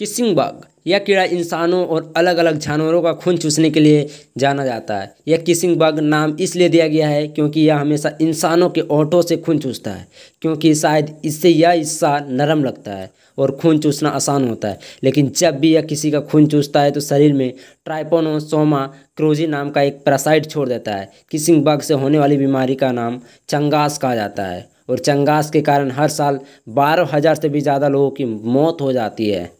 kissing bug यह कीड़ा इंसानों और अलग अलग जानवरों का खून चूसने के लिए जाना जाता है यह किसिंग बग नाम इसलिए दिया गया है क्योंकि यह हमेशा इंसानों के ओठों से खून चूसता है क्योंकि शायद इससे यह हिस्सा नरम लगता है और खून चूसना आसान होता है लेकिन जब भी यह किसी का खून चूसता है तो शरीर में ट्राइपोनोसोमा क्रोजी नाम का एक पैरासाइट छोड़ देता है किसिंग बग से होने वाली बीमारी का नाम चंगास कहा जाता है और चंगास के कारण हर साल बारह हज़ार से भी ज़्यादा लोगों की मौत हो जाती है